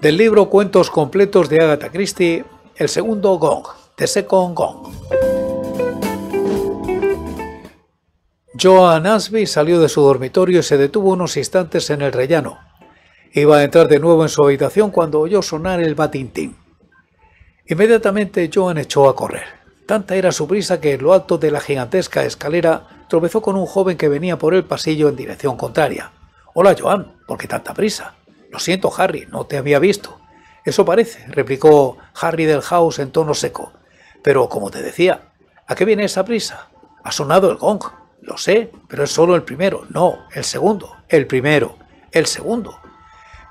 Del libro Cuentos completos de Agatha Christie, el segundo Gong, The Second Gong. Joan Asby salió de su dormitorio y se detuvo unos instantes en el rellano. Iba a entrar de nuevo en su habitación cuando oyó sonar el batintín. Inmediatamente Joan echó a correr. Tanta era su prisa que en lo alto de la gigantesca escalera tropezó con un joven que venía por el pasillo en dirección contraria. Hola Joan, ¿por qué tanta prisa? Lo siento, Harry, no te había visto. Eso parece, replicó Harry del House en tono seco. Pero, como te decía, ¿a qué viene esa prisa? Ha sonado el gong. Lo sé, pero es solo el primero. No, el segundo. El primero. El segundo.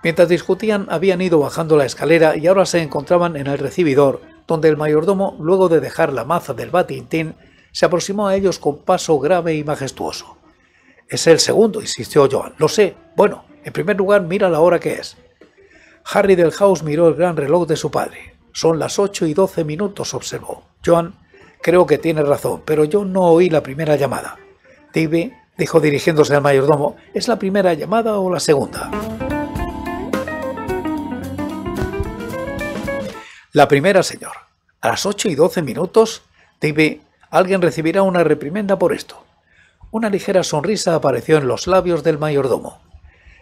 Mientras discutían, habían ido bajando la escalera y ahora se encontraban en el recibidor, donde el mayordomo, luego de dejar la maza del batintín, se aproximó a ellos con paso grave y majestuoso. Es el segundo, insistió Joan. Lo sé. Bueno, en primer lugar, mira la hora que es. Harry del House miró el gran reloj de su padre. Son las 8 y 12 minutos, observó. John, creo que tiene razón, pero yo no oí la primera llamada. Tibby dijo dirigiéndose al mayordomo, ¿es la primera llamada o la segunda? La primera, señor. A las 8 y 12 minutos, Tibby, alguien recibirá una reprimenda por esto. Una ligera sonrisa apareció en los labios del mayordomo.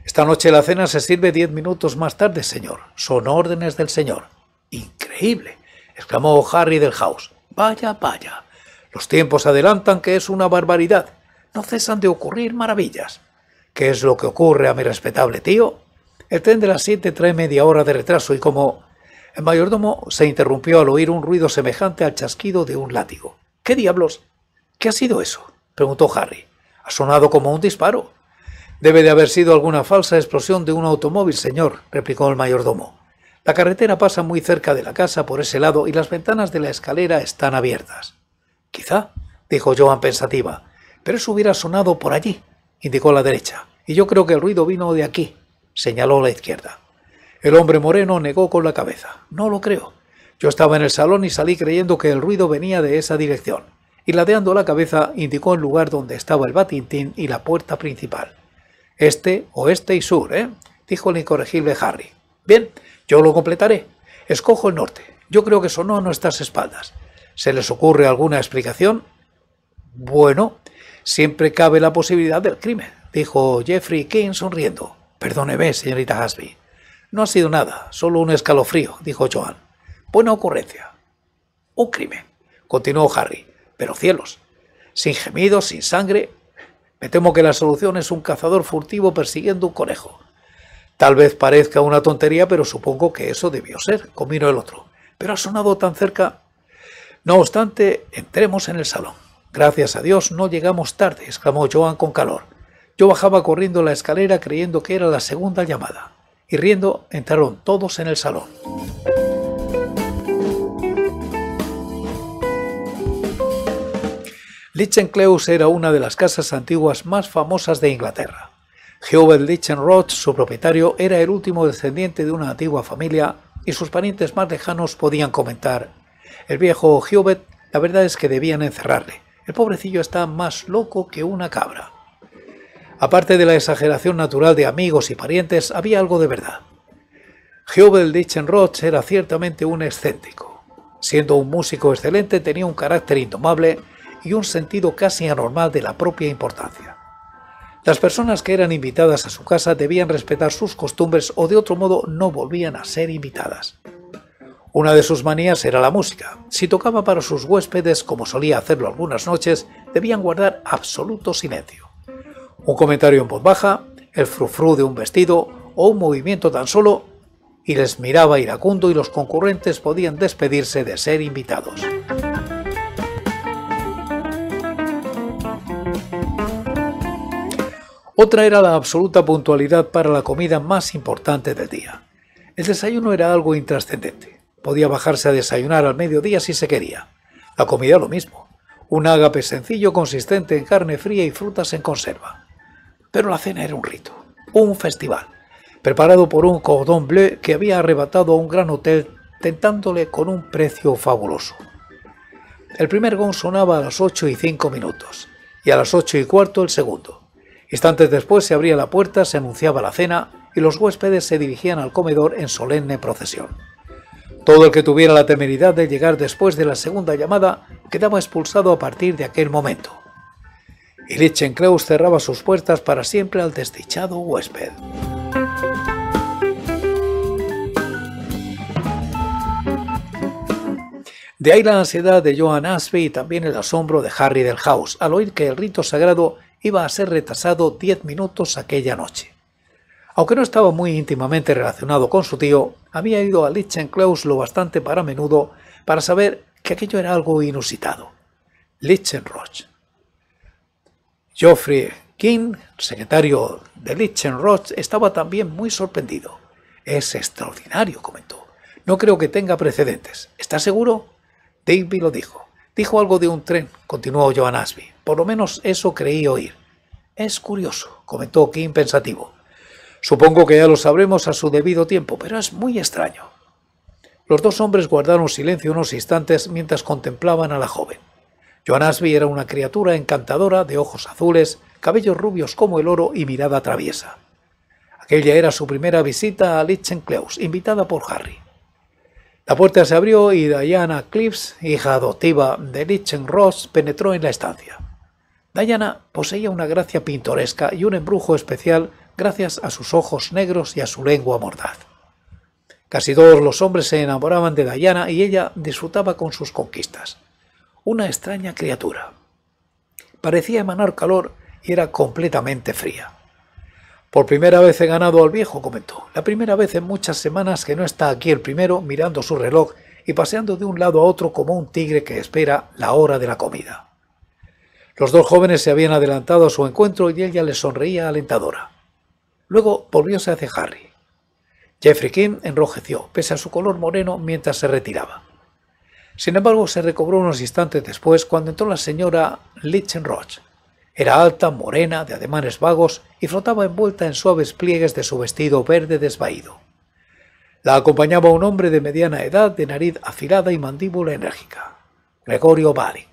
Esta noche la cena se sirve diez minutos más tarde, señor. Son órdenes del señor. Increíble, exclamó Harry del House. Vaya, vaya. Los tiempos adelantan que es una barbaridad. No cesan de ocurrir maravillas. ¿Qué es lo que ocurre a mi respetable tío? El tren de las siete trae media hora de retraso y como... El mayordomo se interrumpió al oír un ruido semejante al chasquido de un látigo. ¿Qué diablos? ¿Qué ha sido eso? preguntó Harry. Ha sonado como un disparo. Debe de haber sido alguna falsa explosión de un automóvil, señor, replicó el mayordomo. La carretera pasa muy cerca de la casa por ese lado y las ventanas de la escalera están abiertas. Quizá, dijo Joan pensativa, pero eso hubiera sonado por allí, indicó la derecha, y yo creo que el ruido vino de aquí, señaló la izquierda. El hombre moreno negó con la cabeza. No lo creo. Yo estaba en el salón y salí creyendo que el ruido venía de esa dirección, y ladeando la cabeza indicó el lugar donde estaba el batintín y la puerta principal este, oeste y sur, ¿eh? dijo el incorregible Harry. Bien, yo lo completaré. Escojo el norte. Yo creo que sonó a nuestras espaldas. ¿Se les ocurre alguna explicación? Bueno, siempre cabe la posibilidad del crimen, dijo Jeffrey King sonriendo. Perdóneme, señorita Hasby. No ha sido nada, solo un escalofrío, dijo Joan. Buena ocurrencia. Un crimen, continuó Harry. Pero cielos, sin gemidos, sin sangre, me temo que la solución es un cazador furtivo persiguiendo un conejo. Tal vez parezca una tontería, pero supongo que eso debió ser, Comino el otro. Pero ha sonado tan cerca. No obstante, entremos en el salón. Gracias a Dios no llegamos tarde, exclamó Joan con calor. Yo bajaba corriendo la escalera creyendo que era la segunda llamada, y riendo entraron todos en el salón. Lichencleus era una de las casas antiguas más famosas de Inglaterra. Hubert Lichtenroth, su propietario, era el último descendiente de una antigua familia y sus parientes más lejanos podían comentar. El viejo Hubert, la verdad es que debían encerrarle. El pobrecillo está más loco que una cabra. Aparte de la exageración natural de amigos y parientes, había algo de verdad. Hubert Lichtenroth era ciertamente un excéntrico. Siendo un músico excelente, tenía un carácter indomable y un sentido casi anormal de la propia importancia. Las personas que eran invitadas a su casa debían respetar sus costumbres o de otro modo no volvían a ser invitadas. Una de sus manías era la música. Si tocaba para sus huéspedes, como solía hacerlo algunas noches, debían guardar absoluto silencio. Un comentario en voz baja, el frufru de un vestido o un movimiento tan solo y les miraba iracundo y los concurrentes podían despedirse de ser invitados. Otra era la absoluta puntualidad para la comida más importante del día. El desayuno era algo intrascendente. Podía bajarse a desayunar al mediodía si se quería. La comida lo mismo. Un ágape sencillo consistente en carne fría y frutas en conserva. Pero la cena era un rito, un festival, preparado por un cordón bleu que había arrebatado a un gran hotel tentándole con un precio fabuloso. El primer gong sonaba a las 8 y 5 minutos y a las 8 y cuarto el segundo. Instantes después se abría la puerta, se anunciaba la cena y los huéspedes se dirigían al comedor en solemne procesión. Todo el que tuviera la temeridad de llegar después de la segunda llamada quedaba expulsado a partir de aquel momento. Y Lichtenkreuz cerraba sus puertas para siempre al desdichado huésped. De ahí la ansiedad de Joan Ashby y también el asombro de Harry del House al oír que el rito sagrado iba a ser retrasado 10 minutos aquella noche. Aunque no estaba muy íntimamente relacionado con su tío, había ido a Lichtenklaus lo bastante para menudo para saber que aquello era algo inusitado. Lichtenroch. Geoffrey King, secretario de Lichtenroch, estaba también muy sorprendido. Es extraordinario, comentó. No creo que tenga precedentes. ¿Estás seguro? Davy lo dijo. Dijo algo de un tren, continuó Joan Asby. Por lo menos eso creí oír. Es curioso, comentó Kim pensativo. Supongo que ya lo sabremos a su debido tiempo, pero es muy extraño. Los dos hombres guardaron silencio unos instantes mientras contemplaban a la joven. Joan Asby era una criatura encantadora de ojos azules, cabellos rubios como el oro y mirada traviesa. Aquella era su primera visita a Lichtenklaus, invitada por Harry. La puerta se abrió y Diana Cliffs, hija adoptiva de Lichen Ross, penetró en la estancia. Diana poseía una gracia pintoresca y un embrujo especial gracias a sus ojos negros y a su lengua mordaz. Casi todos los hombres se enamoraban de Diana y ella disfrutaba con sus conquistas. Una extraña criatura. Parecía emanar calor y era completamente fría. Por primera vez he ganado al viejo, comentó. La primera vez en muchas semanas que no está aquí el primero mirando su reloj y paseando de un lado a otro como un tigre que espera la hora de la comida. Los dos jóvenes se habían adelantado a su encuentro y ella le sonreía alentadora. Luego volvióse hacia Harry. Jeffrey King enrojeció, pese a su color moreno, mientras se retiraba. Sin embargo, se recobró unos instantes después cuando entró la señora Lichtenroch. Era alta, morena, de ademanes vagos y flotaba envuelta en suaves pliegues de su vestido verde desvaído. La acompañaba un hombre de mediana edad, de nariz afilada y mandíbula enérgica, Gregorio Bari.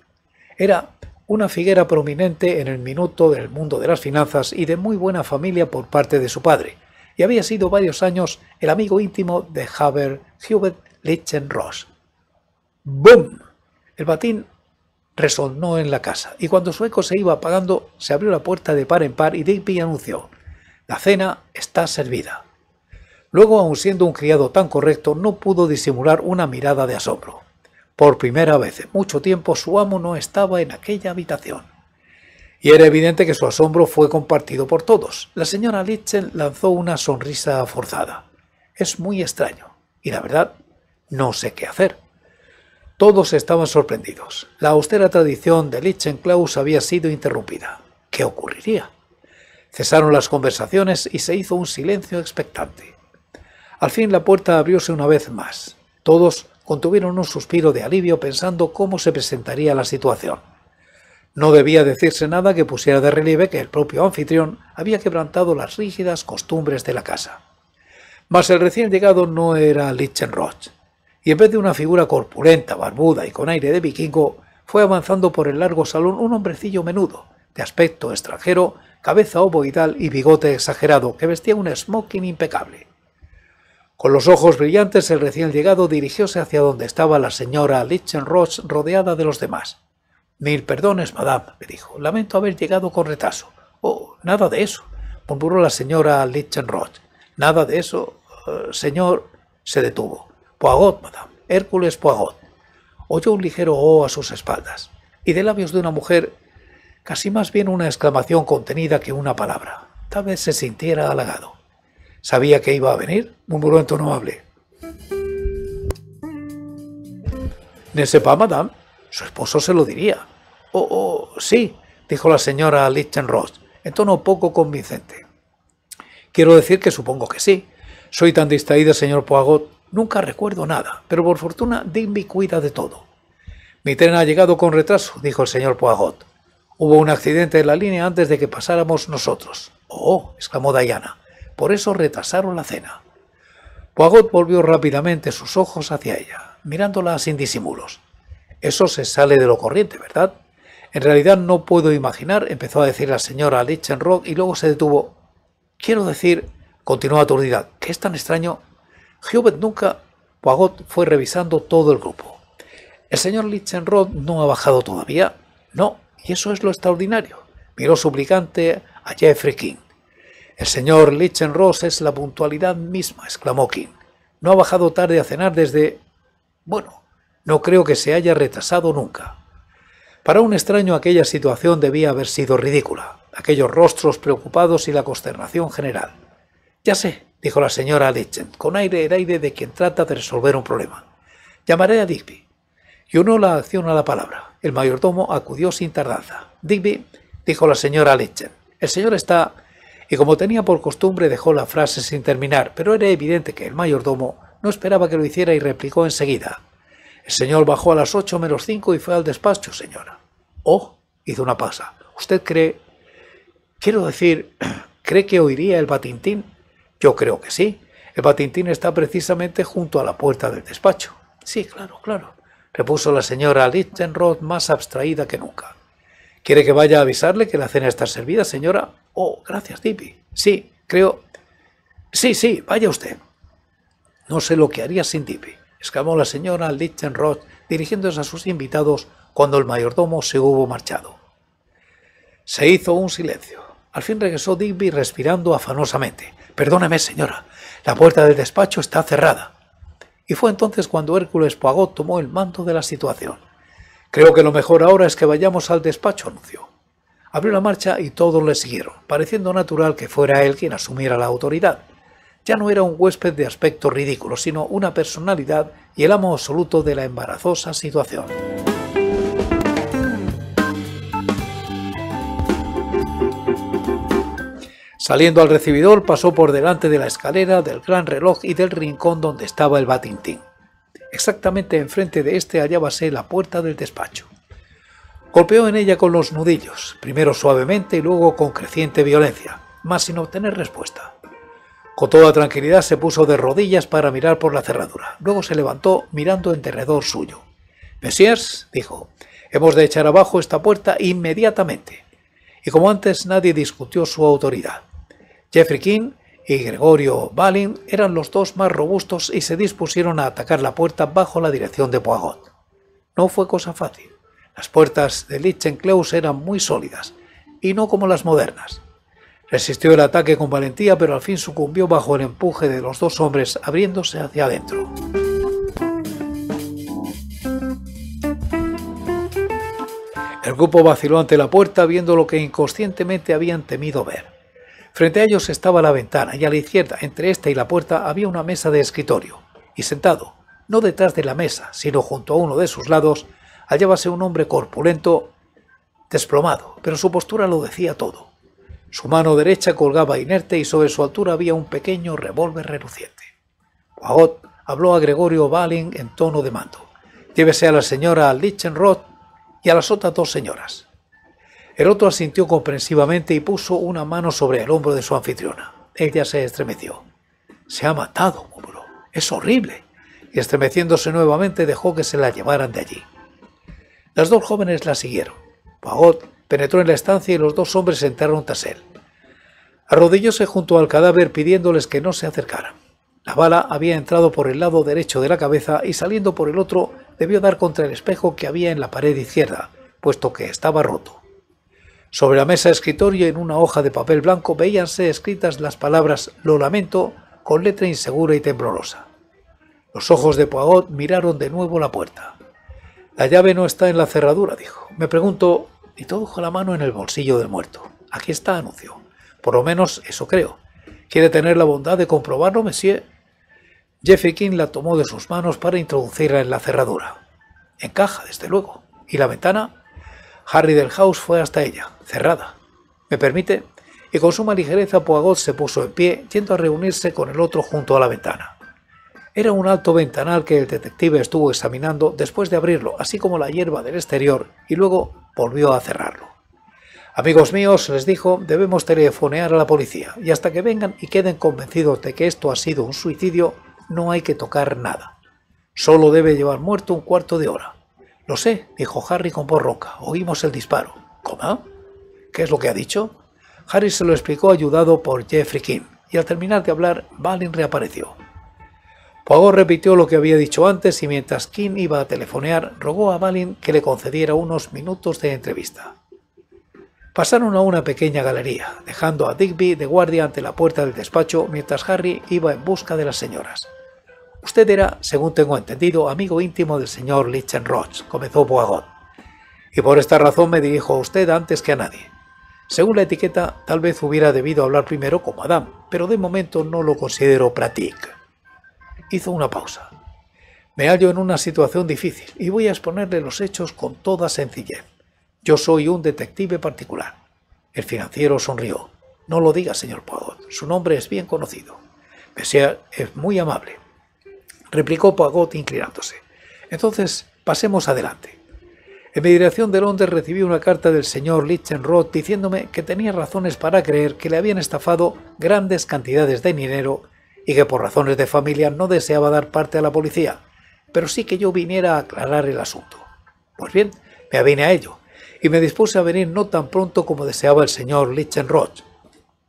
Era una figuera prominente en el minuto del mundo de las finanzas y de muy buena familia por parte de su padre, y había sido varios años el amigo íntimo de Haber Hubert Lichtenroth. ¡Bum! El batín resonó en la casa, y cuando su eco se iba apagando, se abrió la puerta de par en par y Digby anunció, la cena está servida. Luego, aun siendo un criado tan correcto, no pudo disimular una mirada de asombro. Por primera vez en mucho tiempo su amo no estaba en aquella habitación. Y era evidente que su asombro fue compartido por todos. La señora Lichten lanzó una sonrisa forzada. Es muy extraño, y la verdad, no sé qué hacer. Todos estaban sorprendidos. La austera tradición de Lichtenklaus había sido interrumpida. ¿Qué ocurriría? Cesaron las conversaciones y se hizo un silencio expectante. Al fin la puerta abrióse una vez más. Todos contuvieron un suspiro de alivio pensando cómo se presentaría la situación. No debía decirse nada que pusiera de relieve que el propio anfitrión había quebrantado las rígidas costumbres de la casa. Mas el recién llegado no era Lichtenroch y en vez de una figura corpulenta, barbuda y con aire de vikingo, fue avanzando por el largo salón un hombrecillo menudo, de aspecto extranjero, cabeza ovoidal y bigote exagerado, que vestía un smoking impecable. Con los ojos brillantes, el recién llegado dirigióse hacia donde estaba la señora Lichtenroth rodeada de los demás. Mil perdones, madame, le dijo. Lamento haber llegado con retazo. Oh, nada de eso, murmuró la señora Lichtenroth. Nada de eso, eh, señor. se detuvo. —Poagot, madame, Hércules Poagot. Oyó un ligero oh a sus espaldas, y de labios de una mujer, casi más bien una exclamación contenida que una palabra. Tal vez se sintiera halagado. ¿Sabía que iba a venir? murmuró en tono amable. ¿Ne sepa, madame? Su esposo se lo diría. Oh, oh, sí, dijo la señora Lichtenroth, en tono poco convincente. Quiero decir que supongo que sí. Soy tan distraída, señor Poagot, Nunca recuerdo nada, pero por fortuna Digby cuida de todo. Mi tren ha llegado con retraso, dijo el señor Poirot. Hubo un accidente en la línea antes de que pasáramos nosotros. Oh, exclamó Diana. Por eso retrasaron la cena. Poirot volvió rápidamente sus ojos hacia ella, mirándola sin disimulos. Eso se sale de lo corriente, ¿verdad? En realidad no puedo imaginar, empezó a decir la señora Lichtenrock y luego se detuvo. Quiero decir, continuó aturdida, que es tan extraño Hubert nunca, Poigot fue revisando todo el grupo. El señor Lichtenroth no ha bajado todavía. No, y eso es lo extraordinario. Miró suplicante a Jeffrey King. El señor Lichtenrod es la puntualidad misma, exclamó King. No ha bajado tarde a cenar desde... Bueno, no creo que se haya retrasado nunca. Para un extraño aquella situación debía haber sido ridícula, aquellos rostros preocupados y la consternación general. Ya sé, dijo la señora Lichten, con aire el aire de quien trata de resolver un problema. Llamaré a Digby. Y unó la acción a la palabra. El mayordomo acudió sin tardanza. Digby, dijo la señora Lichten. el señor está... Y como tenía por costumbre, dejó la frase sin terminar, pero era evidente que el mayordomo no esperaba que lo hiciera y replicó enseguida. El señor bajó a las ocho menos cinco y fue al despacho, señora. Oh, hizo una pausa. ¿Usted cree... Quiero decir, ¿cree que oiría el batintín? Yo creo que sí. El patintín está precisamente junto a la puerta del despacho. Sí, claro, claro, repuso la señora Lichtenroth más abstraída que nunca. ¿Quiere que vaya a avisarle que la cena está servida, señora? Oh, gracias, Tippy. Sí, creo... Sí, sí, vaya usted. No sé lo que haría sin Tippy, exclamó la señora Lichtenroth dirigiéndose a sus invitados cuando el mayordomo se hubo marchado. Se hizo un silencio. Al fin regresó Digby respirando afanosamente. Perdóname, señora, la puerta del despacho está cerrada. Y fue entonces cuando Hércules Poirot tomó el mando de la situación. Creo que lo mejor ahora es que vayamos al despacho, anunció. Abrió la marcha y todos le siguieron, pareciendo natural que fuera él quien asumiera la autoridad. Ya no era un huésped de aspecto ridículo, sino una personalidad y el amo absoluto de la embarazosa situación. Saliendo al recibidor pasó por delante de la escalera, del gran reloj y del rincón donde estaba el batintín. Exactamente enfrente de este hallábase la puerta del despacho. Golpeó en ella con los nudillos, primero suavemente y luego con creciente violencia, mas sin obtener respuesta. Con toda tranquilidad se puso de rodillas para mirar por la cerradura. Luego se levantó mirando en derredor suyo. Messiers, dijo, hemos de echar abajo esta puerta inmediatamente. Y como antes nadie discutió su autoridad. Jeffrey King y Gregorio Balin eran los dos más robustos y se dispusieron a atacar la puerta bajo la dirección de Poigot. No fue cosa fácil. Las puertas de Lichtenklaus eran muy sólidas, y no como las modernas. Resistió el ataque con valentía, pero al fin sucumbió bajo el empuje de los dos hombres, abriéndose hacia adentro. El grupo vaciló ante la puerta, viendo lo que inconscientemente habían temido ver Frente a ellos estaba la ventana y a la izquierda, entre esta y la puerta, había una mesa de escritorio. Y sentado, no detrás de la mesa, sino junto a uno de sus lados, hallábase un hombre corpulento, desplomado, pero su postura lo decía todo. Su mano derecha colgaba inerte y sobre su altura había un pequeño revólver reluciente. Poirot habló a Gregorio Balin en tono de mando. Llévese a la señora Lichtenroth y a las otras dos señoras. El otro asintió comprensivamente y puso una mano sobre el hombro de su anfitriona. Ella se estremeció. Se ha matado, murmuró. Es horrible. Y estremeciéndose nuevamente dejó que se la llevaran de allí. Las dos jóvenes la siguieron. Pagot penetró en la estancia y los dos hombres sentaron tras él. Arrodillóse junto al cadáver pidiéndoles que no se acercaran. La bala había entrado por el lado derecho de la cabeza y saliendo por el otro debió dar contra el espejo que había en la pared izquierda, puesto que estaba roto. Sobre la mesa escritorio, en una hoja de papel blanco veíanse escritas las palabras lo lamento con letra insegura y temblorosa. Los ojos de Poigot miraron de nuevo la puerta. La llave no está en la cerradura, dijo. Me pregunto, y todo la mano en el bolsillo del muerto. Aquí está, anuncio. Por lo menos eso creo. ¿Quiere tener la bondad de comprobarlo, monsieur? Jeffrey King la tomó de sus manos para introducirla en la cerradura. Encaja, desde luego. ¿Y la ventana? Harry del House fue hasta ella cerrada. ¿Me permite? Y con suma ligereza Poagot se puso en pie, yendo a reunirse con el otro junto a la ventana. Era un alto ventanal que el detective estuvo examinando después de abrirlo, así como la hierba del exterior, y luego volvió a cerrarlo. Amigos míos, les dijo, debemos telefonear a la policía, y hasta que vengan y queden convencidos de que esto ha sido un suicidio, no hay que tocar nada. Solo debe llevar muerto un cuarto de hora. Lo sé, dijo Harry con voz roca. Oímos el disparo. ¿Cómo? ¿Qué es lo que ha dicho? Harry se lo explicó ayudado por Jeffrey King, y al terminar de hablar, Balin reapareció. Poirot repitió lo que había dicho antes y mientras King iba a telefonear, rogó a Balin que le concediera unos minutos de entrevista. Pasaron a una pequeña galería, dejando a Digby de guardia ante la puerta del despacho mientras Harry iba en busca de las señoras. Usted era, según tengo entendido, amigo íntimo del señor Lichtenroth, comenzó Poirot. Y por esta razón me dirijo a usted antes que a nadie. Según la etiqueta, tal vez hubiera debido hablar primero con Madame, pero de momento no lo considero pratique. Hizo una pausa. Me hallo en una situación difícil y voy a exponerle los hechos con toda sencillez. Yo soy un detective particular. El financiero sonrió. No lo diga, señor Pagot. Su nombre es bien conocido. Monsieur es muy amable. Replicó Pagot inclinándose. Entonces, pasemos adelante. En mi dirección de Londres recibí una carta del señor Lichtenroth diciéndome que tenía razones para creer que le habían estafado grandes cantidades de dinero y que por razones de familia no deseaba dar parte a la policía, pero sí que yo viniera a aclarar el asunto. Pues bien, me avine a ello y me dispuse a venir no tan pronto como deseaba el señor Lichtenroth,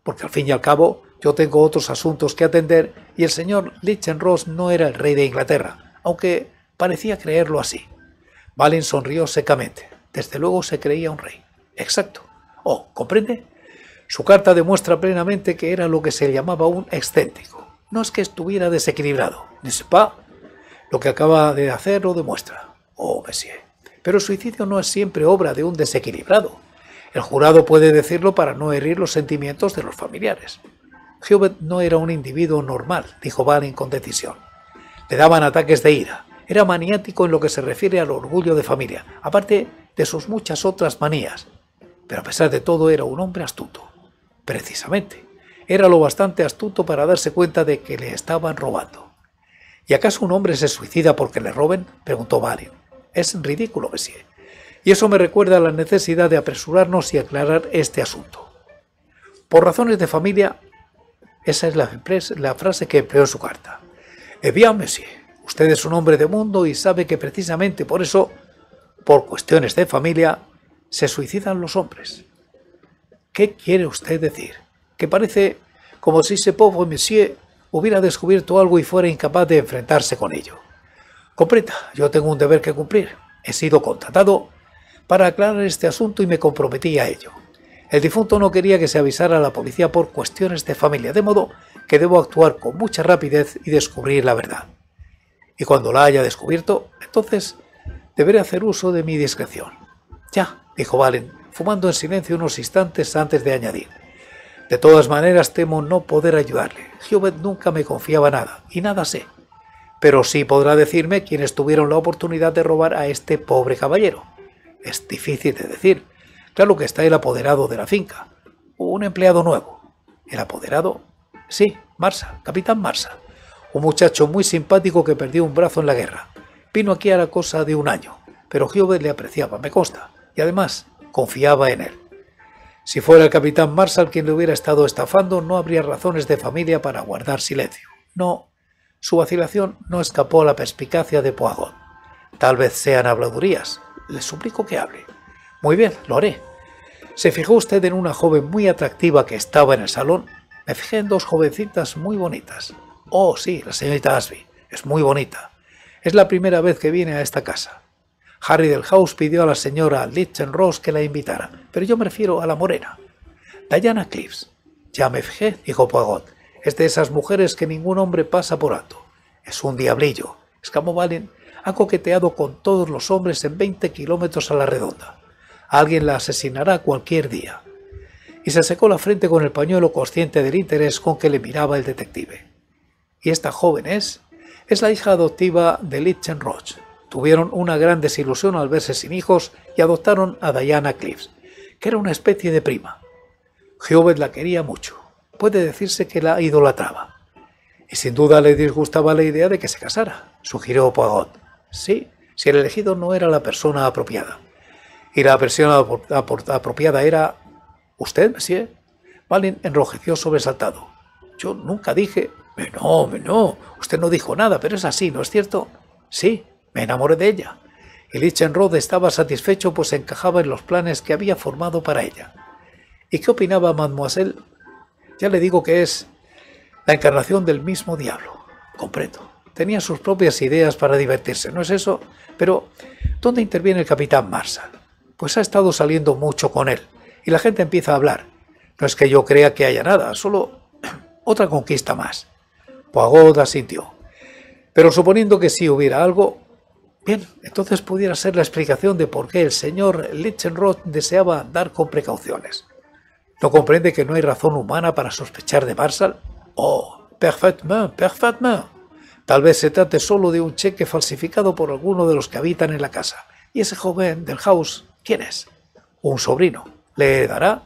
porque al fin y al cabo yo tengo otros asuntos que atender y el señor Lichtenroth no era el rey de Inglaterra, aunque parecía creerlo así. Balin sonrió secamente. Desde luego se creía un rey. Exacto. Oh, ¿comprende? Su carta demuestra plenamente que era lo que se llamaba un excéntrico. No es que estuviera desequilibrado. Ni sepa, lo que acaba de hacer lo demuestra. Oh, monsieur. Pero el suicidio no es siempre obra de un desequilibrado. El jurado puede decirlo para no herir los sentimientos de los familiares. Hubert no era un individuo normal, dijo Balin con decisión. Le daban ataques de ira, era maniático en lo que se refiere al orgullo de familia, aparte de sus muchas otras manías. Pero a pesar de todo era un hombre astuto. Precisamente, era lo bastante astuto para darse cuenta de que le estaban robando. ¿Y acaso un hombre se suicida porque le roben? preguntó Valen. Es ridículo, Messier. Y eso me recuerda la necesidad de apresurarnos y aclarar este asunto. Por razones de familia, esa es la, frase que empleó en su carta. Eh bien, Usted es un hombre de mundo y sabe que precisamente por eso, por cuestiones de familia, se suicidan los hombres. ¿Qué quiere usted decir? Que parece como si ese pobre monsieur hubiera descubierto algo y fuera incapaz de enfrentarse con ello. Compreta, yo tengo un deber que cumplir. He sido contratado para aclarar este asunto y me comprometí a ello. El difunto no quería que se avisara a la policía por cuestiones de familia, de modo que debo actuar con mucha rapidez y descubrir la verdad y cuando la haya descubierto, entonces deberé hacer uso de mi discreción. Ya, dijo Valen, fumando en silencio unos instantes antes de añadir. De todas maneras temo no poder ayudarle. Hubert nunca me confiaba nada, y nada sé. Pero sí podrá decirme quiénes tuvieron la oportunidad de robar a este pobre caballero. Es difícil de decir. Claro que está el apoderado de la finca. Un empleado nuevo. ¿El apoderado? Sí, Marsa, capitán Marsa un muchacho muy simpático que perdió un brazo en la guerra. Vino aquí a la cosa de un año, pero Giove le apreciaba, me consta, y además confiaba en él. Si fuera el capitán Marshall quien le hubiera estado estafando, no habría razones de familia para guardar silencio. No, su vacilación no escapó a la perspicacia de Poagot. Tal vez sean habladurías. Le suplico que hable. Muy bien, lo haré. Se fijó usted en una joven muy atractiva que estaba en el salón. Me fijé en dos jovencitas muy bonitas. Oh, sí, la señorita Ashby. Es muy bonita. Es la primera vez que viene a esta casa. Harry del House pidió a la señora Ross que la invitara, pero yo me refiero a la morena. Diana Cliffs. Ya me fijé, dijo Poirot. Es de esas mujeres que ningún hombre pasa por alto. Es un diablillo. Escamo Valen ha coqueteado con todos los hombres en 20 kilómetros a la redonda. Alguien la asesinará cualquier día. Y se secó la frente con el pañuelo consciente del interés con que le miraba el detective y esta joven es, es la hija adoptiva de Lichten Tuvieron una gran desilusión al verse sin hijos y adoptaron a Diana Cliffs, que era una especie de prima. Hubert la quería mucho, puede decirse que la idolatraba. Y sin duda le disgustaba la idea de que se casara, sugirió Poirot. Sí, si el elegido no era la persona apropiada. Y la persona apropiada era... ¿Usted, monsieur? Valin enrojeció sobresaltado. Yo nunca dije no, no, usted no dijo nada, pero es así, ¿no es cierto? Sí, me enamoré de ella. Y Lichtenrod estaba satisfecho pues encajaba en los planes que había formado para ella. ¿Y qué opinaba mademoiselle? Ya le digo que es la encarnación del mismo diablo. —Completo. Tenía sus propias ideas para divertirse, ¿no es eso? Pero, ¿dónde interviene el capitán Marshall? Pues ha estado saliendo mucho con él, y la gente empieza a hablar. No es que yo crea que haya nada, solo otra conquista más pagoda sitio. Pero suponiendo que sí hubiera algo, bien, entonces pudiera ser la explicación de por qué el señor Lichtenroth deseaba andar con precauciones. ¿No comprende que no hay razón humana para sospechar de Marshall? Oh, perfectamente, perfectamente. Tal vez se trate solo de un cheque falsificado por alguno de los que habitan en la casa. ¿Y ese joven del house quién es? Un sobrino. ¿Le dará?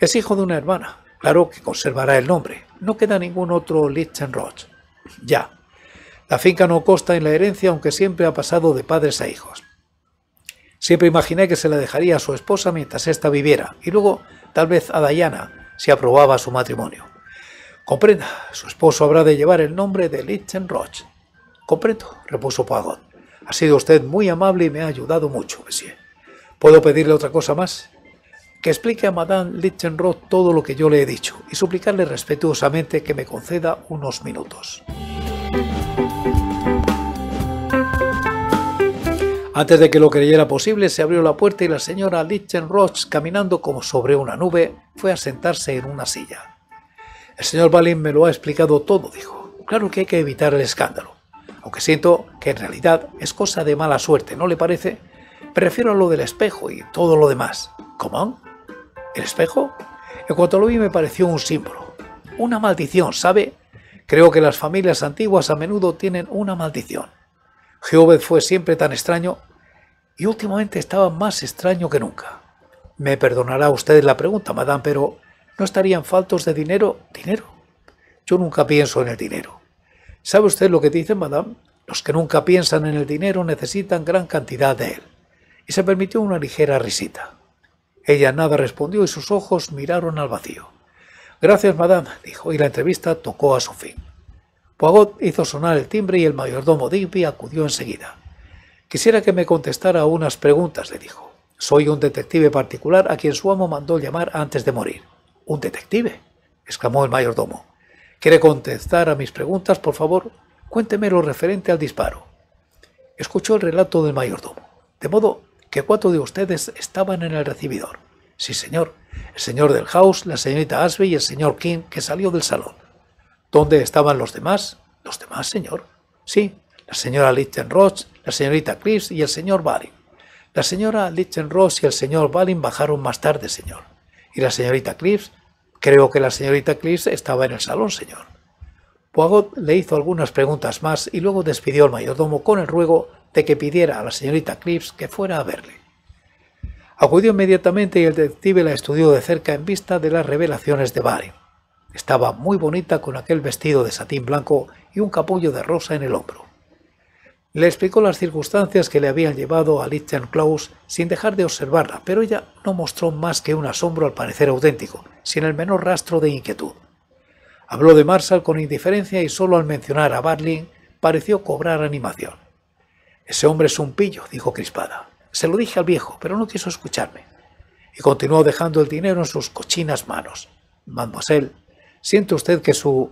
Es hijo de una hermana. Claro que conservará el nombre no queda ningún otro Lichtenroth. Ya. La finca no consta en la herencia, aunque siempre ha pasado de padres a hijos. Siempre imaginé que se la dejaría a su esposa mientras ésta viviera, y luego tal vez a Diana, si aprobaba su matrimonio. Comprenda, su esposo habrá de llevar el nombre de Lichtenroth. Comprendo, repuso Pagot. Ha sido usted muy amable y me ha ayudado mucho, monsieur. ¿Puedo pedirle otra cosa más? que explique a Madame Lichtenroth todo lo que yo le he dicho y suplicarle respetuosamente que me conceda unos minutos. Antes de que lo creyera posible, se abrió la puerta y la señora Lichtenroth, caminando como sobre una nube, fue a sentarse en una silla. El señor Balin me lo ha explicado todo, dijo. Claro que hay que evitar el escándalo. Aunque siento que en realidad es cosa de mala suerte, ¿no le parece? Prefiero lo del espejo y todo lo demás. ¿Cómo? el espejo, en cuanto lo vi me pareció un símbolo, una maldición, ¿sabe? Creo que las familias antiguas a menudo tienen una maldición. Jehová fue siempre tan extraño y últimamente estaba más extraño que nunca. Me perdonará usted la pregunta, madame, pero ¿no estarían faltos de dinero? ¿Dinero? Yo nunca pienso en el dinero. ¿Sabe usted lo que dice, madame? Los que nunca piensan en el dinero necesitan gran cantidad de él. Y se permitió una ligera risita. Ella nada respondió y sus ojos miraron al vacío. Gracias, madame, dijo, y la entrevista tocó a su fin. Poirot hizo sonar el timbre y el mayordomo Digby acudió enseguida. Quisiera que me contestara unas preguntas, le dijo. Soy un detective particular a quien su amo mandó llamar antes de morir. ¿Un detective? exclamó el mayordomo. ¿Quiere contestar a mis preguntas, por favor? Cuénteme lo referente al disparo. Escuchó el relato del mayordomo. De modo que cuatro de ustedes estaban en el recibidor. Sí, señor. El señor del house, la señorita Ashby y el señor King, que salió del salón. ¿Dónde estaban los demás? ¿Los demás, señor? Sí, la señora Lichtenroth, la señorita Chris y el señor Balin. La señora Lichtenroth y el señor Balin bajaron más tarde, señor. Y la señorita Cliffs, creo que la señorita Cliffs estaba en el salón, señor. Poirot le hizo algunas preguntas más y luego despidió al mayordomo con el ruego de que pidiera a la señorita Cliffs que fuera a verle. Acudió inmediatamente y el detective la estudió de cerca en vista de las revelaciones de Barry. Estaba muy bonita con aquel vestido de satín blanco y un capullo de rosa en el hombro. Le explicó las circunstancias que le habían llevado a Lichtenklaus sin dejar de observarla, pero ella no mostró más que un asombro al parecer auténtico, sin el menor rastro de inquietud. Habló de Marshall con indiferencia y solo al mencionar a Barlin pareció cobrar animación. Ese hombre es un pillo, dijo crispada. Se lo dije al viejo, pero no quiso escucharme. Y continuó dejando el dinero en sus cochinas manos. Mademoiselle, ¿siente usted que su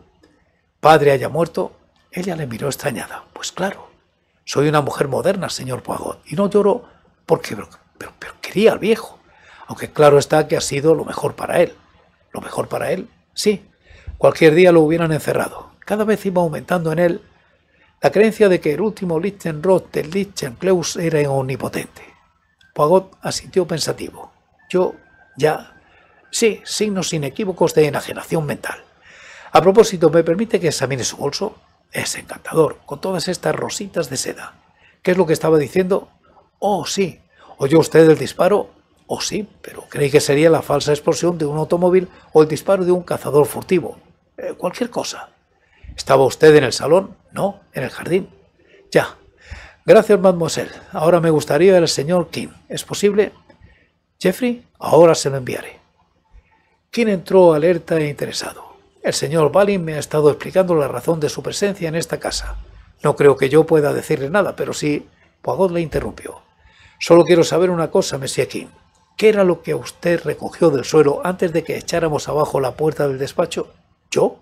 padre haya muerto? Ella le miró extrañada. Pues claro, soy una mujer moderna, señor Poagot, y no lloro porque pero, pero quería al viejo. Aunque claro está que ha sido lo mejor para él. ¿Lo mejor para él? Sí, Cualquier día lo hubieran encerrado. Cada vez iba aumentando en él la creencia de que el último Lichtenroth del Lichtenklaus era omnipotente. Pagot asintió pensativo. Yo ya. Sí, signos inequívocos de enajenación mental. A propósito, ¿me permite que examine su bolso? Es encantador, con todas estas rositas de seda. ¿Qué es lo que estaba diciendo? Oh, sí. ¿Oyó usted el disparo? Oh, sí, pero creí que sería la falsa explosión de un automóvil o el disparo de un cazador furtivo. Eh, cualquier cosa. ¿Estaba usted en el salón? No, en el jardín. Ya. Gracias, mademoiselle. Ahora me gustaría el señor King. ¿Es posible? Jeffrey, ahora se lo enviaré. King entró alerta e interesado. El señor Balin me ha estado explicando la razón de su presencia en esta casa. No creo que yo pueda decirle nada, pero sí... Pagod le interrumpió. Solo quiero saber una cosa, Monsieur King. ¿Qué era lo que usted recogió del suelo antes de que echáramos abajo la puerta del despacho? ¿Yo?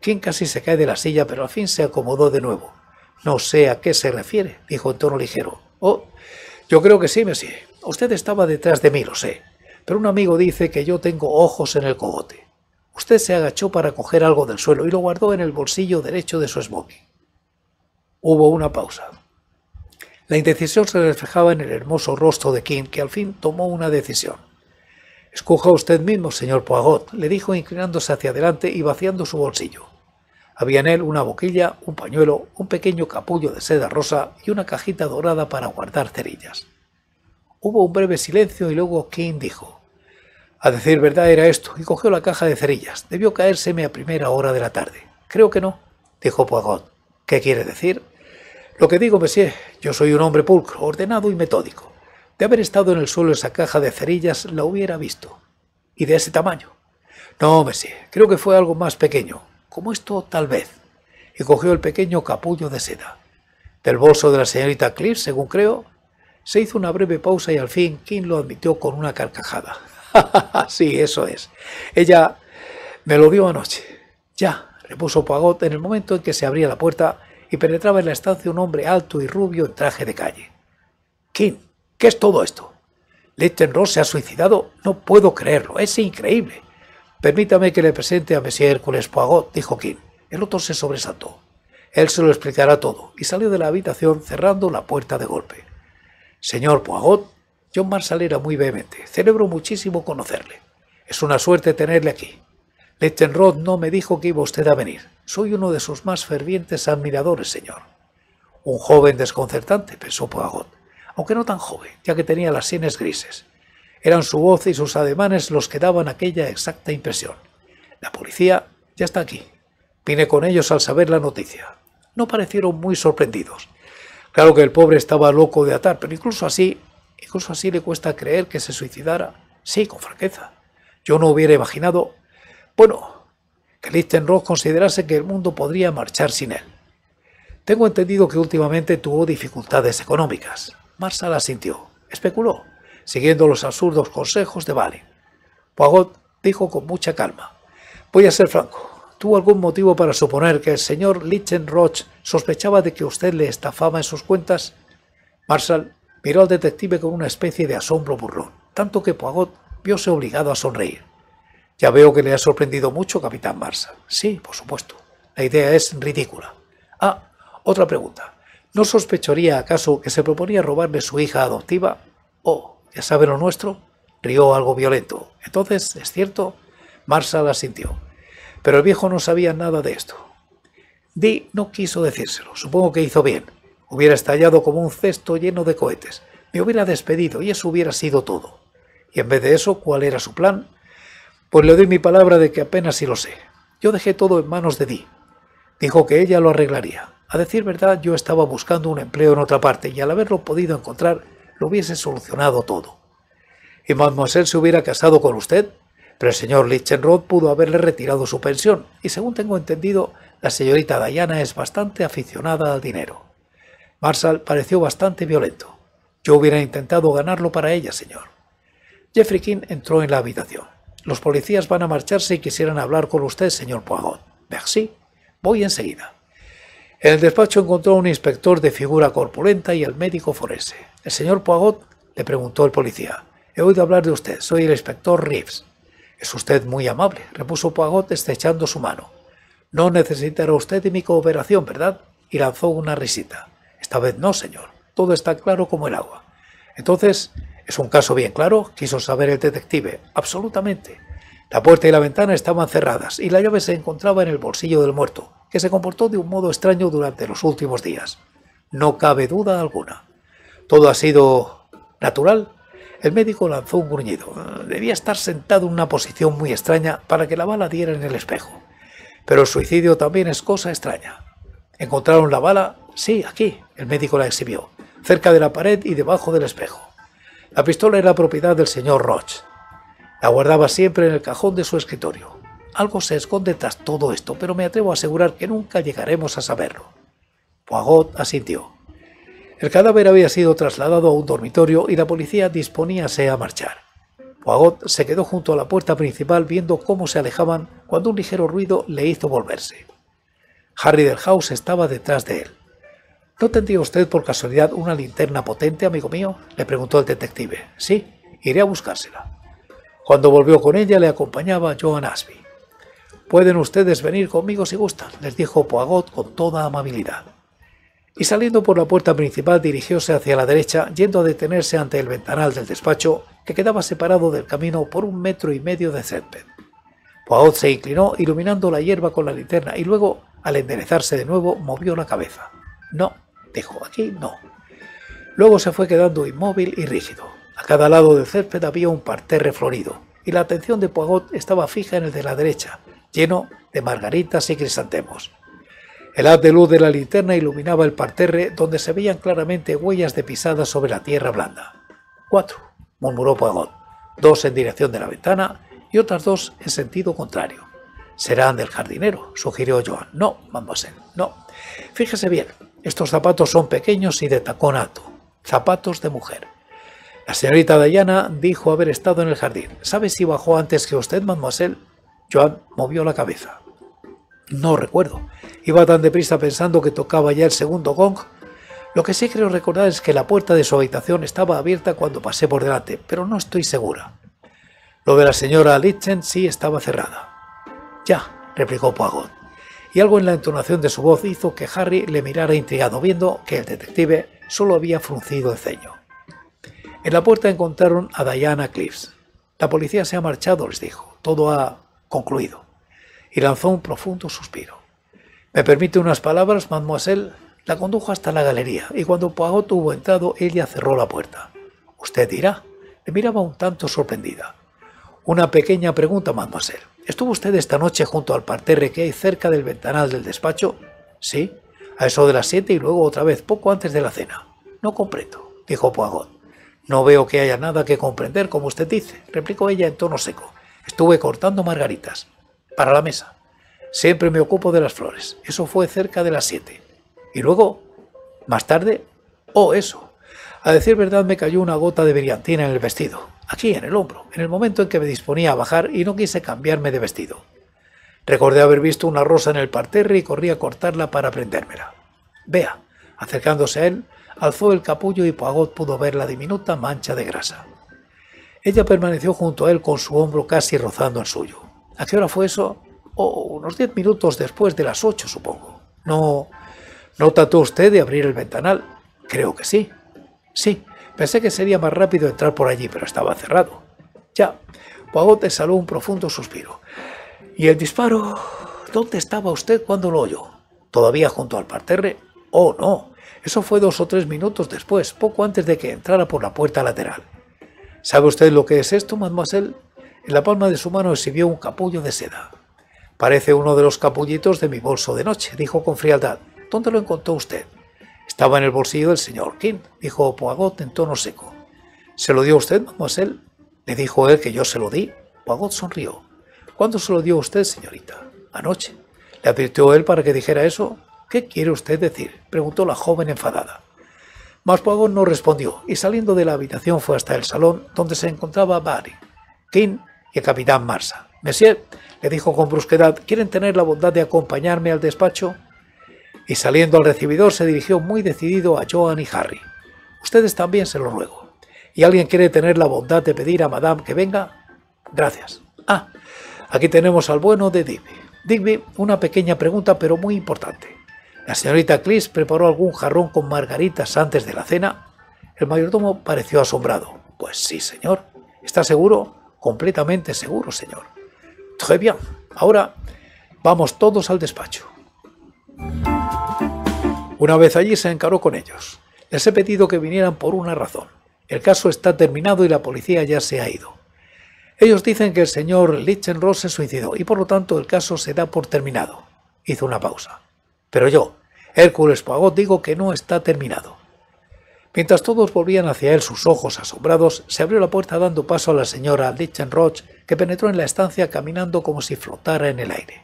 King casi se cae de la silla, pero al fin se acomodó de nuevo. No sé a qué se refiere, dijo en tono ligero. Oh, yo creo que sí, monsieur. Usted estaba detrás de mí, lo sé. Pero un amigo dice que yo tengo ojos en el cogote. Usted se agachó para coger algo del suelo y lo guardó en el bolsillo derecho de su esmoquin. Hubo una pausa. La indecisión se reflejaba en el hermoso rostro de King, que al fin tomó una decisión. Escoja usted mismo, señor poagot le dijo inclinándose hacia adelante y vaciando su bolsillo. Había en él una boquilla, un pañuelo, un pequeño capullo de seda rosa y una cajita dorada para guardar cerillas. Hubo un breve silencio y luego King dijo: A decir verdad era esto, y cogió la caja de cerillas. Debió caérseme a primera hora de la tarde. Creo que no, dijo poagot ¿Qué quiere decir? Lo que digo, monsieur, yo soy un hombre pulcro, ordenado y metódico. De haber estado en el suelo esa caja de cerillas la hubiera visto. Y de ese tamaño. No, Messi, creo que fue algo más pequeño. Como esto, tal vez. Y cogió el pequeño capullo de seda. Del bolso de la señorita Cliff, según creo, se hizo una breve pausa y al fin King lo admitió con una carcajada. sí, eso es. Ella me lo dio anoche. Ya, repuso Pagot en el momento en que se abría la puerta y penetraba en la estancia un hombre alto y rubio en traje de calle. King. ¿Qué es todo esto? Lichtenroth se ha suicidado, no puedo creerlo, es increíble. Permítame que le presente a Monsieur Hércules poagot dijo King. El otro se sobresaltó. Él se lo explicará todo y salió de la habitación cerrando la puerta de golpe. Señor poagot John Marsal era muy vehemente. Celebro muchísimo conocerle. Es una suerte tenerle aquí. Lichtenroth no me dijo que iba usted a venir. Soy uno de sus más fervientes admiradores, señor. Un joven desconcertante, pensó poagot aunque no tan joven, ya que tenía las sienes grises. Eran su voz y sus ademanes los que daban aquella exacta impresión. La policía ya está aquí. Vine con ellos al saber la noticia. No parecieron muy sorprendidos. Claro que el pobre estaba loco de atar, pero incluso así, incluso así le cuesta creer que se suicidara. Sí, con franqueza. Yo no hubiera imaginado, bueno, que Lichtenroth considerase que el mundo podría marchar sin él. Tengo entendido que últimamente tuvo dificultades económicas. Marshall asintió, especuló, siguiendo los absurdos consejos de Vale. Poirot dijo con mucha calma, voy a ser franco, ¿tuvo algún motivo para suponer que el señor Lichtenroch sospechaba de que usted le estafaba en sus cuentas? Marshall miró al detective con una especie de asombro burlón, tanto que Poirot viose obligado a sonreír. Ya veo que le ha sorprendido mucho, capitán Marshall. Sí, por supuesto. La idea es ridícula. Ah, otra pregunta. ¿No sospecharía acaso que se proponía robarle su hija adoptiva? Oh, ya sabe lo nuestro. Rió algo violento. Entonces, ¿es cierto? la sintió. Pero el viejo no sabía nada de esto. Dee no quiso decírselo. Supongo que hizo bien. Hubiera estallado como un cesto lleno de cohetes. Me hubiera despedido y eso hubiera sido todo. Y en vez de eso, ¿cuál era su plan? Pues le doy mi palabra de que apenas si lo sé. Yo dejé todo en manos de Dee. Dijo que ella lo arreglaría. A decir verdad, yo estaba buscando un empleo en otra parte y al haberlo podido encontrar, lo hubiese solucionado todo. ¿Y mademoiselle se hubiera casado con usted? Pero el señor Lichtenroth pudo haberle retirado su pensión y, según tengo entendido, la señorita Diana es bastante aficionada al dinero. Marshall pareció bastante violento. Yo hubiera intentado ganarlo para ella, señor. Jeffrey King entró en la habitación. Los policías van a marcharse y quisieran hablar con usted, señor Poirot. Merci. Voy enseguida. En el despacho encontró a un inspector de figura corpulenta y al médico forense. El señor Poigot le preguntó el policía. He oído hablar de usted. Soy el inspector Reeves. Es usted muy amable, repuso Poigot, estrechando su mano. No necesitará usted de mi cooperación, ¿verdad? Y lanzó una risita. Esta vez no, señor. Todo está claro como el agua. Entonces, ¿es un caso bien claro? quiso saber el detective. Absolutamente. La puerta y la ventana estaban cerradas y la llave se encontraba en el bolsillo del muerto se comportó de un modo extraño durante los últimos días. No cabe duda alguna. Todo ha sido natural. El médico lanzó un gruñido. Debía estar sentado en una posición muy extraña para que la bala diera en el espejo. Pero el suicidio también es cosa extraña. Encontraron la bala, sí, aquí, el médico la exhibió, cerca de la pared y debajo del espejo. La pistola era propiedad del señor Roche. La guardaba siempre en el cajón de su escritorio. Algo se esconde tras todo esto, pero me atrevo a asegurar que nunca llegaremos a saberlo. Poigot asintió. El cadáver había sido trasladado a un dormitorio y la policía disponíase a marchar. Poigot se quedó junto a la puerta principal viendo cómo se alejaban cuando un ligero ruido le hizo volverse. Harry del House estaba detrás de él. ¿No tendría usted por casualidad una linterna potente, amigo mío? le preguntó el detective. Sí, iré a buscársela. Cuando volvió con ella le acompañaba Joan Asby. Pueden ustedes venir conmigo si gustan, les dijo Poagot con toda amabilidad. Y saliendo por la puerta principal dirigióse hacia la derecha, yendo a detenerse ante el ventanal del despacho, que quedaba separado del camino por un metro y medio de césped. Poagot se inclinó, iluminando la hierba con la linterna, y luego, al enderezarse de nuevo, movió la cabeza. No, dijo, aquí no. Luego se fue quedando inmóvil y rígido. A cada lado del césped había un parterre florido, y la atención de Poagot estaba fija en el de la derecha, lleno de margaritas y crisantemos. El haz de luz de la linterna iluminaba el parterre donde se veían claramente huellas de pisadas sobre la tierra blanda. Cuatro, murmuró Pagot. dos en dirección de la ventana y otras dos en sentido contrario. Serán del jardinero, sugirió Joan. No, mademoiselle, no. Fíjese bien, estos zapatos son pequeños y de tacón alto. Zapatos de mujer. La señorita Dayana dijo haber estado en el jardín. ¿Sabe si bajó antes que usted, mademoiselle? Joan movió la cabeza. No recuerdo. Iba tan deprisa pensando que tocaba ya el segundo gong. Lo que sí creo recordar es que la puerta de su habitación estaba abierta cuando pasé por delante, pero no estoy segura. Lo de la señora Lichten sí estaba cerrada. Ya, replicó Poirot. Y algo en la entonación de su voz hizo que Harry le mirara intrigado, viendo que el detective solo había fruncido el ceño. En la puerta encontraron a Diana Cliffs. La policía se ha marchado, les dijo. Todo ha concluido, y lanzó un profundo suspiro. Me permite unas palabras, mademoiselle. La condujo hasta la galería, y cuando Poagot hubo entrado, ella cerró la puerta. Usted dirá. Le miraba un tanto sorprendida. Una pequeña pregunta, mademoiselle. ¿Estuvo usted esta noche junto al parterre que hay cerca del ventanal del despacho? Sí, a eso de las siete y luego otra vez, poco antes de la cena. No comprendo, dijo Poirot. No veo que haya nada que comprender, como usted dice, replicó ella en tono seco. Estuve cortando margaritas para la mesa. Siempre me ocupo de las flores. Eso fue cerca de las siete. Y luego, más tarde, oh, eso. A decir verdad, me cayó una gota de brillantina en el vestido, aquí en el hombro, en el momento en que me disponía a bajar y no quise cambiarme de vestido. Recordé haber visto una rosa en el parterre y corrí a cortarla para prendérmela. Vea, acercándose a él, alzó el capullo y Poagot pudo ver la diminuta mancha de grasa. Ella permaneció junto a él con su hombro casi rozando el suyo. ¿A qué hora fue eso? Oh, unos diez minutos después de las ocho, supongo. No. ¿No trató usted de abrir el ventanal? Creo que sí. Sí, pensé que sería más rápido entrar por allí, pero estaba cerrado. Ya. Poirot exhaló un profundo suspiro. ¿Y el disparo? ¿Dónde estaba usted cuando lo oyó? ¿Todavía junto al parterre? Oh, no. Eso fue dos o tres minutos después, poco antes de que entrara por la puerta lateral. ¿Sabe usted lo que es esto, mademoiselle? En la palma de su mano exhibió un capullo de seda. Parece uno de los capullitos de mi bolso de noche, dijo con frialdad. ¿Dónde lo encontró usted? Estaba en el bolsillo del señor King, dijo Poagot en tono seco. ¿Se lo dio usted, mademoiselle? Le dijo él que yo se lo di. Poagot sonrió. ¿Cuándo se lo dio usted, señorita? Anoche. ¿Le advirtió él para que dijera eso? ¿Qué quiere usted decir? preguntó la joven enfadada. Maspagón no respondió y saliendo de la habitación fue hasta el salón donde se encontraba Barry, Tim y el capitán Marsa. Monsieur, le dijo con brusquedad, ¿quieren tener la bondad de acompañarme al despacho? Y saliendo al recibidor se dirigió muy decidido a Joan y Harry. Ustedes también se lo ruego. ¿Y alguien quiere tener la bondad de pedir a Madame que venga? Gracias. Ah, aquí tenemos al bueno de Digby. Digby, una pequeña pregunta pero muy importante. La señorita Clis preparó algún jarrón con margaritas antes de la cena. El mayordomo pareció asombrado. Pues sí, señor. ¿Está seguro? Completamente seguro, señor. Muy bien. Ahora vamos todos al despacho. Una vez allí se encaró con ellos. Les he pedido que vinieran por una razón. El caso está terminado y la policía ya se ha ido. Ellos dicen que el señor Lichtenroth se suicidó y por lo tanto el caso se da por terminado. Hizo una pausa. Pero yo, Hércules Pagot, digo que no está terminado. Mientras todos volvían hacia él sus ojos asombrados, se abrió la puerta dando paso a la señora Lichtenroth, que penetró en la estancia caminando como si flotara en el aire.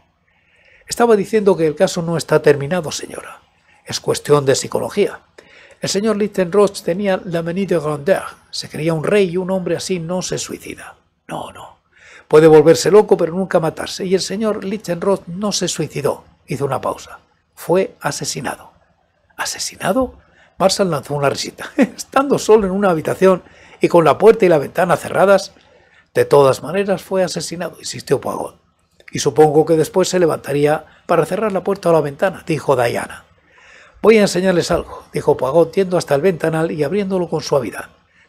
Estaba diciendo que el caso no está terminado, señora. Es cuestión de psicología. El señor Lichtenroth tenía la menu de grandeur. Se creía un rey y un hombre así no se suicida. No, no. Puede volverse loco, pero nunca matarse. Y el señor Lichtenroth no se suicidó. Hizo una pausa fue asesinado. ¿Asesinado? Marshall lanzó una risita. Estando solo en una habitación y con la puerta y la ventana cerradas, de todas maneras fue asesinado, insistió Pagón. Y supongo que después se levantaría para cerrar la puerta o la ventana, dijo Diana. Voy a enseñarles algo, dijo Pagón, yendo hasta el ventanal y abriéndolo con suavidad.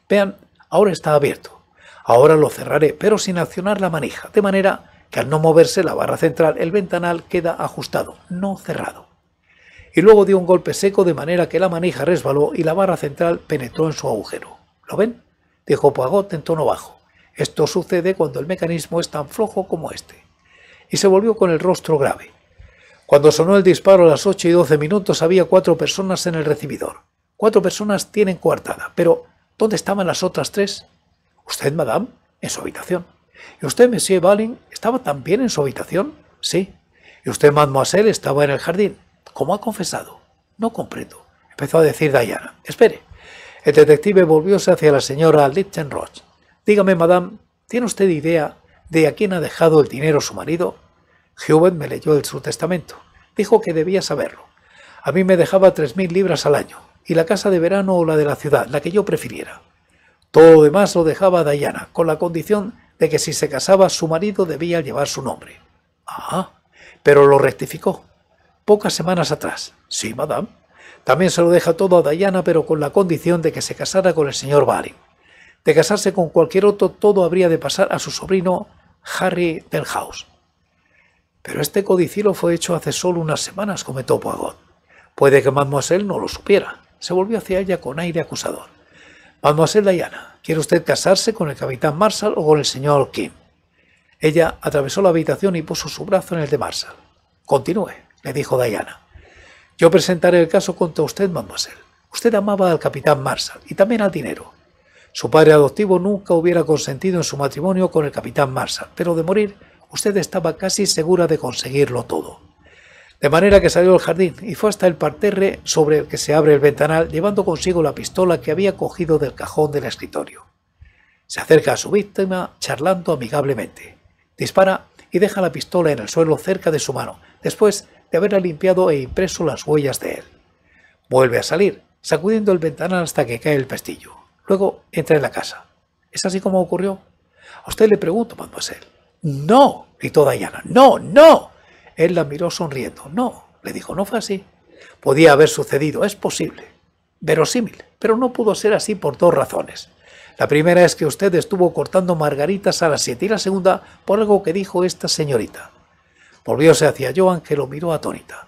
Vean, ahora está abierto. Ahora lo cerraré, pero sin accionar la manija, de manera que al no moverse la barra central, el ventanal queda ajustado, no cerrado y luego dio un golpe seco de manera que la manija resbaló y la barra central penetró en su agujero. ¿Lo ven? dijo Pagot pues en tono bajo. Esto sucede cuando el mecanismo es tan flojo como este. Y se volvió con el rostro grave. Cuando sonó el disparo a las 8 y 12 minutos había cuatro personas en el recibidor. Cuatro personas tienen coartada, pero ¿dónde estaban las otras tres? Usted, madame, en su habitación. ¿Y usted, monsieur Balin, estaba también en su habitación? Sí. ¿Y usted, mademoiselle, estaba en el jardín? Como ha confesado, no comprendo, empezó a decir Diana. Espere. El detective volvióse hacia la señora Lichtenroth. Dígame, madame, ¿tiene usted idea de a quién ha dejado el dinero su marido? Hubert me leyó el su testamento. Dijo que debía saberlo. A mí me dejaba tres mil libras al año, y la casa de verano o la de la ciudad, la que yo prefiriera. Todo demás lo dejaba a Diana, con la condición de que si se casaba su marido debía llevar su nombre. Ah, pero lo rectificó pocas semanas atrás. Sí, madame. También se lo deja todo a Diana, pero con la condición de que se casara con el señor Barry. De casarse con cualquier otro, todo habría de pasar a su sobrino Harry Delhouse. Pero este codicilo fue hecho hace solo unas semanas, comentó Poirot. Puede que Mademoiselle no lo supiera. Se volvió hacia ella con aire acusador. Mademoiselle Diana, ¿quiere usted casarse con el capitán Marshall o con el señor Kim? Ella atravesó la habitación y puso su brazo en el de Marshall. Continúe, le dijo Diana. Yo presentaré el caso contra usted, mademoiselle. Usted amaba al capitán Marshall y también al dinero. Su padre adoptivo nunca hubiera consentido en su matrimonio con el capitán Marshall, pero de morir, usted estaba casi segura de conseguirlo todo. De manera que salió al jardín y fue hasta el parterre sobre el que se abre el ventanal, llevando consigo la pistola que había cogido del cajón del escritorio. Se acerca a su víctima charlando amigablemente. Dispara y deja la pistola en el suelo cerca de su mano, después de haberla limpiado e impreso las huellas de él. Vuelve a salir, sacudiendo el ventanal hasta que cae el pestillo. Luego entra en la casa. ¿Es así como ocurrió? A usted le pregunto, mademoiselle. No, gritó Diana. No, no. Él la miró sonriendo. No, le dijo, no fue así. Podía haber sucedido, es posible. Verosímil, pero no pudo ser así por dos razones. La primera es que usted estuvo cortando margaritas a las siete y la segunda por algo que dijo esta señorita. Volvióse hacia Joan, que lo miró atónita.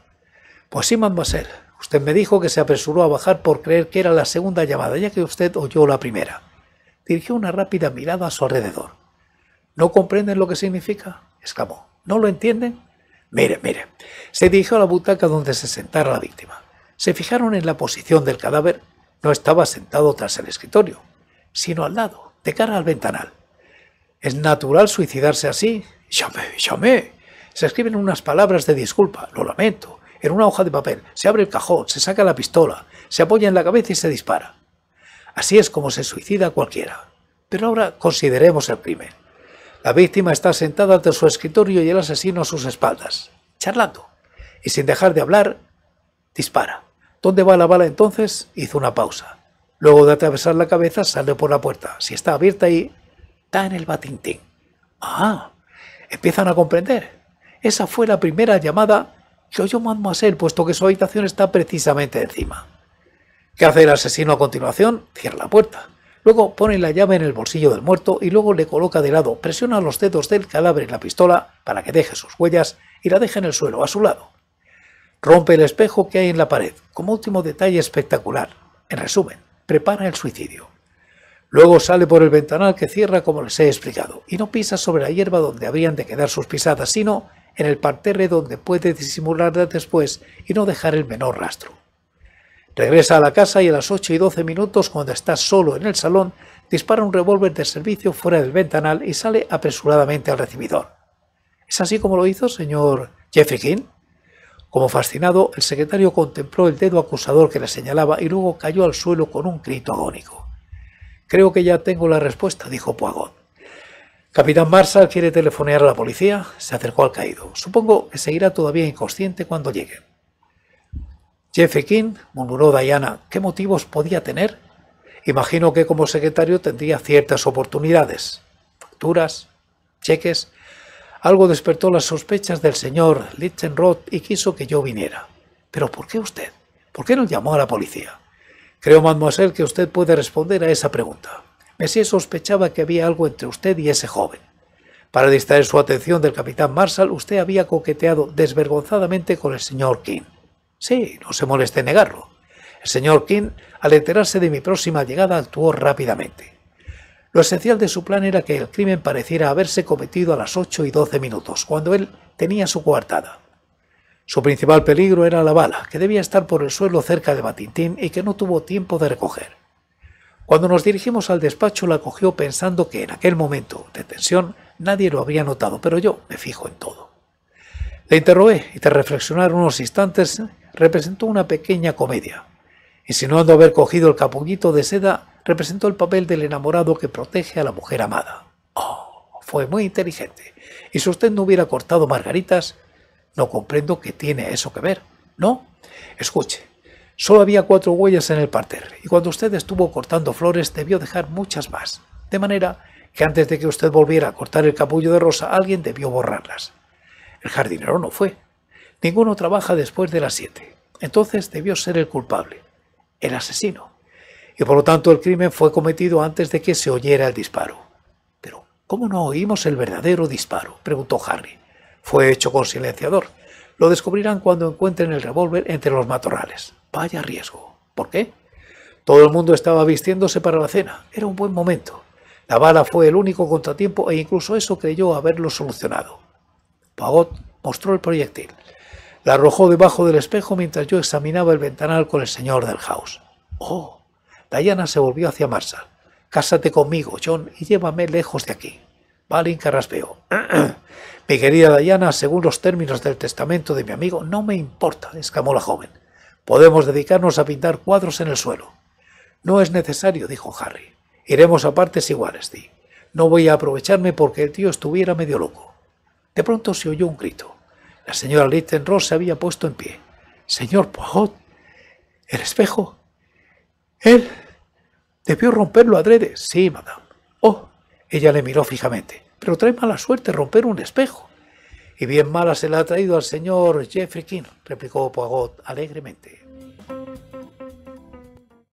Pues sí, mademoiselle, usted me dijo que se apresuró a bajar por creer que era la segunda llamada, ya que usted oyó la primera. Dirigió una rápida mirada a su alrededor. ¿No comprenden lo que significa? exclamó. ¿No lo entienden? Mire, mire. Se dirigió a la butaca donde se sentara la víctima. Se fijaron en la posición del cadáver. No estaba sentado tras el escritorio, sino al lado, de cara al ventanal. Es natural suicidarse así. Llamé, llamé. Se escriben unas palabras de disculpa, lo lamento, en una hoja de papel, se abre el cajón, se saca la pistola, se apoya en la cabeza y se dispara. Así es como se suicida cualquiera. Pero ahora consideremos el crimen. La víctima está sentada ante su escritorio y el asesino a sus espaldas, charlando, y sin dejar de hablar, dispara. ¿Dónde va la bala entonces? Hizo una pausa. Luego de atravesar la cabeza sale por la puerta. Si está abierta ahí, está en el batintín. Ah, empiezan a comprender. Esa fue la primera llamada que oyó Mademoiselle, puesto que su habitación está precisamente encima. ¿Qué hace el asesino a continuación? Cierra la puerta. Luego pone la llave en el bolsillo del muerto y luego le coloca de lado, presiona los dedos del cadáver en la pistola para que deje sus huellas y la deja en el suelo a su lado. Rompe el espejo que hay en la pared, como último detalle espectacular. En resumen, prepara el suicidio. Luego sale por el ventanal que cierra como les he explicado y no pisa sobre la hierba donde habrían de quedar sus pisadas, sino en el parterre donde puede disimularlas después y no dejar el menor rastro. Regresa a la casa y a las 8 y 12 minutos, cuando está solo en el salón, dispara un revólver de servicio fuera del ventanal y sale apresuradamente al recibidor. ¿Es así como lo hizo, señor Jeffrey King? Como fascinado, el secretario contempló el dedo acusador que le señalaba y luego cayó al suelo con un grito agónico. Creo que ya tengo la respuesta, dijo Poigot. Capitán Marshall quiere telefonear a la policía. Se acercó al caído. Supongo que seguirá todavía inconsciente cuando llegue. «Jeffrey King, murmuró Diana, ¿qué motivos podía tener? Imagino que como secretario tendría ciertas oportunidades. Facturas, cheques, algo despertó las sospechas del señor Lichtenroth y quiso que yo viniera. Pero ¿por qué usted? ¿Por qué no llamó a la policía? Creo, mademoiselle, que usted puede responder a esa pregunta. Messier sospechaba que había algo entre usted y ese joven. Para distraer su atención del capitán Marshall, usted había coqueteado desvergonzadamente con el señor King. Sí, no se moleste en negarlo. El señor King, al enterarse de mi próxima llegada, actuó rápidamente. Lo esencial de su plan era que el crimen pareciera haberse cometido a las 8 y 12 minutos, cuando él tenía su coartada. Su principal peligro era la bala, que debía estar por el suelo cerca de Matintín y que no tuvo tiempo de recoger. Cuando nos dirigimos al despacho la cogió pensando que en aquel momento de tensión nadie lo había notado, pero yo me fijo en todo. Le interrogué y tras reflexionar unos instantes representó una pequeña comedia, insinuando haber cogido el capullito de seda representó el papel del enamorado que protege a la mujer amada. Oh, fue muy inteligente. Y si usted no hubiera cortado margaritas, no comprendo qué tiene eso que ver. ¿No? Escuche, solo había cuatro huellas en el parterre, y cuando usted estuvo cortando flores debió dejar muchas más. De manera que antes de que usted volviera a cortar el capullo de rosa, alguien debió borrarlas. El jardinero no fue. Ninguno trabaja después de las siete. Entonces debió ser el culpable, el asesino y por lo tanto el crimen fue cometido antes de que se oyera el disparo. Pero, ¿cómo no oímos el verdadero disparo? preguntó Harry. Fue hecho con silenciador. Lo descubrirán cuando encuentren el revólver entre los matorrales. Vaya riesgo. ¿Por qué? Todo el mundo estaba vistiéndose para la cena. Era un buen momento. La bala fue el único contratiempo e incluso eso creyó haberlo solucionado. Pagot mostró el proyectil. La arrojó debajo del espejo mientras yo examinaba el ventanal con el señor del house. ¡Oh! Diana se volvió hacia Marshall. Cásate conmigo, John, y llévame lejos de aquí. Balin carraspeó. mi querida Diana, según los términos del testamento de mi amigo, no me importa, exclamó la joven. Podemos dedicarnos a pintar cuadros en el suelo. No es necesario, dijo Harry. Iremos a partes iguales, di. No voy a aprovecharme porque el tío estuviera medio loco. De pronto se oyó un grito. La señora Ross se había puesto en pie. Señor Poirot, el espejo. Él. ¿Debió romperlo adrede? Sí, madame. Oh, ella le miró fijamente. Pero trae mala suerte romper un espejo. Y bien mala se la ha traído al señor Jeffrey King, replicó Poirot alegremente.